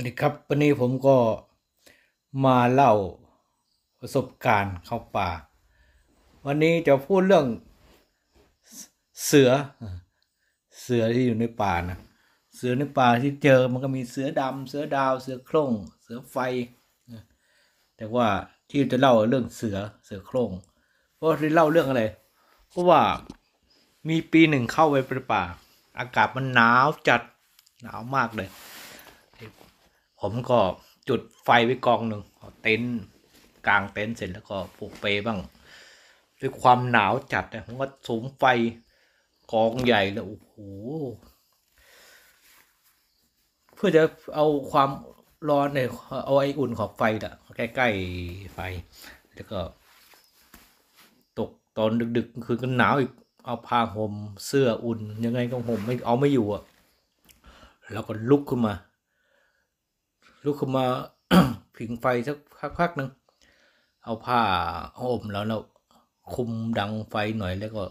ันนี้ครับวันนี้ผมก็มาเล่าประสบการณ์เข้าป่า วันนี้จะพูดเรื่องเสือ เสือที่อยู่ในป่านะเสือในป่าที่เจอมันก็มีเสือดำเสือดาวเสือโคร่งเสือไฟ แต่ว่าที่จะเล่าเรื่องเสือเสือโคร่งเพราะที่เล่าเรื่องอะไร เพราะว่ามีปีหนึ่งเข้าไปในป่า อากาศมันหนาวจัดหนาวมากเลยผมก็จุดไฟไว้กองหนึ่งเต็น์กลางเต็น์เสร็จแล้วก็ผูกเปบ้าง ด้วยความหนาวจัดนะผมก็สุมไฟกองใหญ่แล้วโอ้โหเพื่อจะเอาความร้อนเนี่ยเอาไออุ่นของไฟอะใกล้ๆไฟ แล้วก็ตกตอนดึกๆ คืนก็หนาวอีก เอาผ้าห่มเสื้ออุ่น ยังไงก็ห่มไม่เอาไม่อยู่อะแล้วก็ลุกขึ้นมาลุกขึ้นมาผิงไฟสักพักๆหนึ่งเอาผ้าห่มแล้วแล้ว คุมดังไฟหน่อยแล้วก็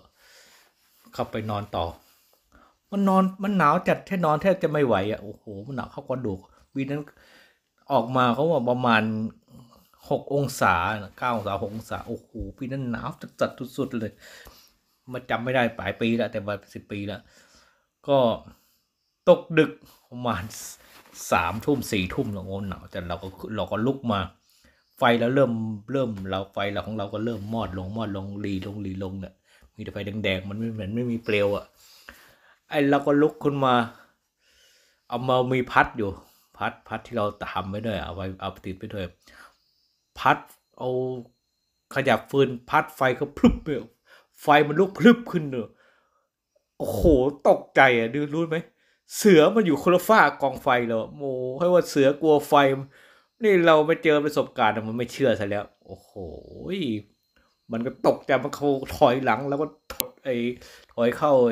เข้าไปนอนต่อ มันนอนมันหนาวจัดแค่นอนแทบจะไม่ไหวอ่ะโอ้โหมันหนาวเข้ากระดูกวีนั้น ออกมาเขาว่าประมาณหกองศาเก้าองศาหกองศาโอ้โหปีนั้นหนาวจัดสุดๆเลย มาจำไม่ได้ปลายปี แล้ว แต่มาสิบปีแล้ว ก็ตกดึกประมาณสามทุ่มสี่ทุ่มเราโอนหนาวแต่เราก็เราก็ลุกมา ไฟแล้วเริ่มเริ่มเราไฟเราของเราก็เริ่มมอดลงมอดลงรีลงรีลงเนี่ย มีแต่ไฟแดงๆมันไม่เหมือนไม่มีเปลวอะ่ะไอเราก็ลุกขึ้นมาเอามามีพัดอยู่ พัดพัดที่เราทำไว้ด้วยเอาไว้เอาติดไปด้วยพัดเอาขยับฟืนพัดไฟก็พลึบไฟมันลุกพลึบขึ้นเนอะโอ้โหตกใจอ่ะดูรู้ไหมเสือมันอยู่คนละฝ้ากองไฟเลยโมให้ว่าเสือกลัวไฟ นี่เราไปเจอประสบการณ์มันไม่เชื่อซะแล้ว โอ้โห มันก็ตกใจมันเขาถอยหลังแล้วก็ถอยไอ้ถอยเข้าไอ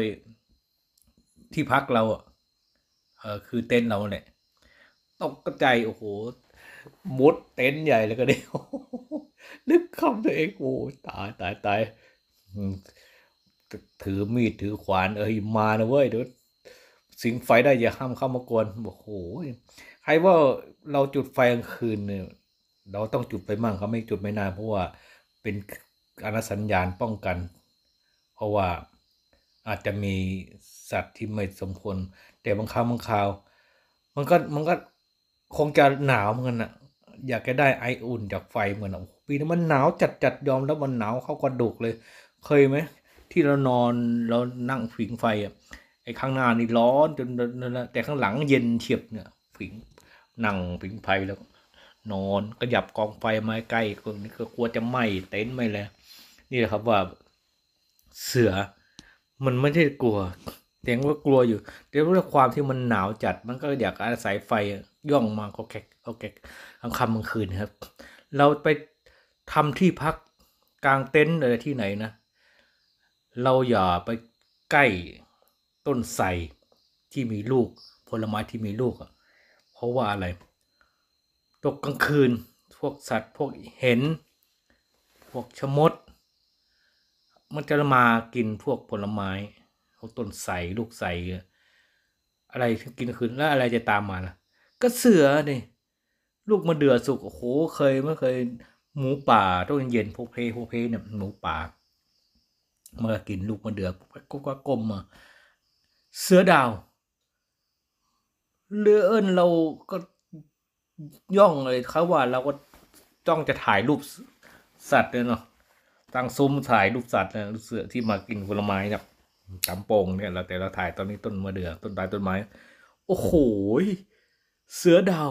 ที่พักเราอ่ะเออคือเต็นท์เราเนี่ยตกใจ โอ้โหมุดเต็นท์ใหญ่แล้วก็เนี่ยนึกคำตัวเองโอ้ตายตายตายถือมีดถือขวานเอ้ยมานะเว้ยเดี๋ยวสิงไฟได้อย่าห้ามเข้ามากวนบอกโอ้ยใครว่าเราจุดไฟกลางคืนเนี่ยเราต้องจุดไปมั่งเขาไม่จุดไม่นานเพราะว่าเป็นอนุสัญญาณป้องกัน เพราะว่าอาจจะมีสัตว์ที่ไม่สมควรแต่บางคราวบางคราวมัน ก็มันก็คงจะหนาวเหมือนกันอะอยากได้ไออุ่นจากไฟเหมือนปีนั้นมันหนาวจัดจัดยอมแล้วมันหนาวเข้ากระดูกเลย เคยไหมที่เรานอนเรานั่งผิงไฟอะไอ้ข้างหน้านี่ร้อนจนแต่ข้างหลังเย็นเฉียบเนี่ยผิงนั่งผิงไฟแล้ว นอนกระยับกองไฟมาใกล้ก็นี่ก็กลัวจะไหม้เต็นท์ไหม้แล้วนี่แหละครับว่าเสือมันไม่ได้กลัวแต่ว่ากลัวอยู่แต่ว่าความที่มันหนาวจัดมันก็อยากอาศัยไฟย่องมาก็แกก็แกกลางค่ำกลางคืนครับ เราไป ทำที่พักกลางเต็นท์อะไรที่ไหนนะ เราอย่าไปใกล้ต้นไทรที่มีลูกผลไม้ที่มีลูกอ่ะเพราะว่าอะไรตกกลางคืนพวกสัตว์ พวกเห็นพวกชมด มันจะมากินพวกผลไม้พวกต้นไทรลูกไทรอะไรที่กินคืนแล้วอะไรจะตามมาล่ะก็เสือนี่ลูกมาเดือสุกโอ้โหเคยไม่เคยหมูป่าต้องเย็นพวกเพพวกเพเนี่ยหมูป่าเมื่อกินลูกมาเดือก็ก็กลมมาเสือดาวเลือเอินเราก็ย่องเลยเขาว่าเราก็จ้องจะถ่ายรูป สัตว์เนี่ยเนาะตั้งซุ้มถ่ายรูปสัตว์เนี่ยเสือที่มากินผลไม้เนี่ยจำโป่งเนี่ยเราแต่เราถ่ายตอนนี้ต้นมะเดือ่อต้นตายต้นไม้โอ้โหเสือดาว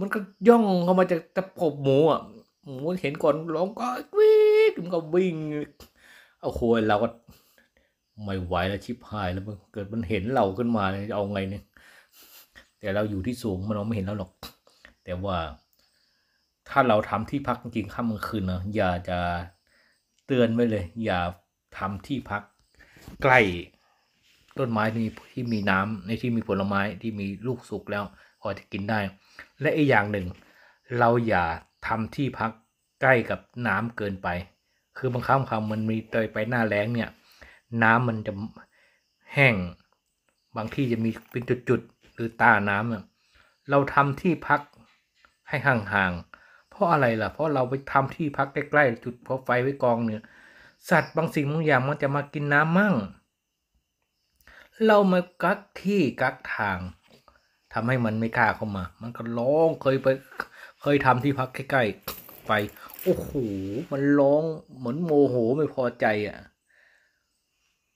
มันก็ย่องเข้ามาจากตะปบหมูอ่ะหมู เห็นก่อนร้องก็วิ่งมันก็วิ่งโอ้โหเราก็ไม่ไหวแล้ว ชิบหายแล้วเกิดมันเห็นเราขึ้นมาเนี่ยเอาไงเนี่ย แต่เราอยู่ที่สูงมันเราไม่เห็นเราหรอก แต่ว่า ถ้าเราทำที่พักจริงค่ำกลางคืนเนาะอย่าจะเตือนไว้เลย อย่าทำที่พักใกล้ ต้นไม้ที่มีที่มีน้ำในที่มีผลไม้ที่มีลูกสุกแล้ว พอจะกินได้ และอีกอย่างหนึ่ง เราอย่าทำที่พักใกล้กับน้ำเกินไป คือบางครั้งคำมันมีเตยไปหน้าแล้งเนี่ยน้ำมันจะแห้งบางที่จะมีเป็นจุดๆหรือตาน้ำเราทำที่พักให้ห่างๆ เพราะอะไรล่ะ เพราะเราไปทำที่พักใกล้ๆจุดเพาะไฟไว้กองเนี่ย สัตว์บางสิ่งบางอย่างมันจะมากินน้ำมั่งเรามากักที่กักทางทำให้มันไม่กล้าเข้ามา มันก็ร้องเคยไป เคยทำที่พักใกล้ๆไปโอ้โหมันร้องเหมือนโมโหไม่พอใจอะ่ะ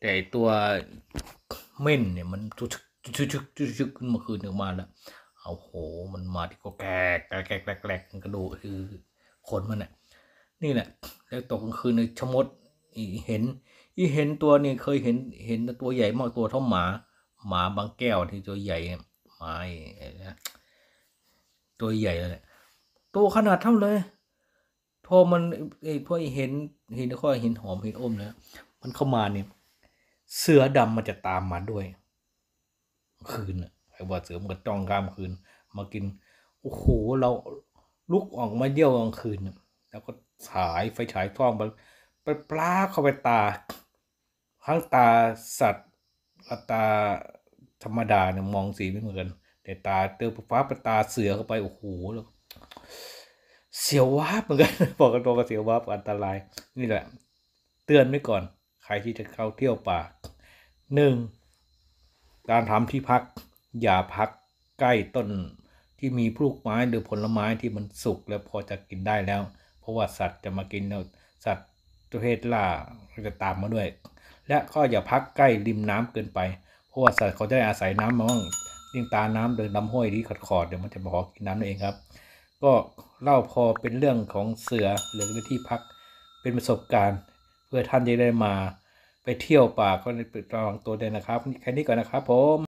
แต่ตัวเม่นเนี่ยมันชุกชุกชุกชุกขึ้นมาคืนออกมาแล้วเอาโห มันมาที่ก็แกลกแกลกแกลกกระดูคือขนมันเนี่ยนี่แหละแล้วตกกลางคืนในชมดอีเห็นอีเห็นตัวนี่เคยเห็นเห็นตัวใหญ่มาก ตัวเท่าหมา หมาบางแก้วที่ตัวใหญ่หมาอตัวใหญ่เลยตัวขนาดเท่าเลย พอมันไอ้พอเห็นเห็นข้อเห็นหอมเห็นอมแล้วมันเข้ามาเนี่ยเสือดำมันจะตามมาด้วยคืนไอ้ว่าเสือมันก็จ้องกลางคืน มากิน โอ้โหเราลุกออกมาเยี่ยวกลางคืนแล้วก็ฉายไฟฉายท่องไปไปปลาเข้าไปตาทั้งตาสัตว์ตาธรรมดาเนี่ยมองสีไม่เหมือนกันแต่ตาเจอฟ้าปตาเสือเข้าไปโอ้โหแล้วเสียววับเหมือนกันบอกกันตรงกัเสียววาบอันตราย นี่แหละ เตือนไว้ก่อนใครที่จะเข้าเที่ยวป่า 1. การทำที่พักอย่าพักใกล้ต้นที่มีพลูกไม้หรือผลไม้ที่มันสุกแล้วพอจะกินได้แล้วเพราะว่าสัตว์จะมากิน้สัตว์ประเภทล่าจะตามมาด้วย และก็อย่าพักใกล้ริมน้ำเกินไป เพราะว่าสัตว์เขาจะอาศัยน้ำมั่งยิ่งตาน้ำเดินน้าห้อยที่ขอดขอดเดี๋ยวมันจะมาขอกินน้ำนั่นเองครับก็เล่าพอเป็นเรื่องของเสือหรือที่พักเป็นประสบการณ์เพื่อท่านจะได้มา ไปเที่ยวป่าก็ติดตองตัวเด้นะครับ แค่นี้ก่อนนะครับ ผม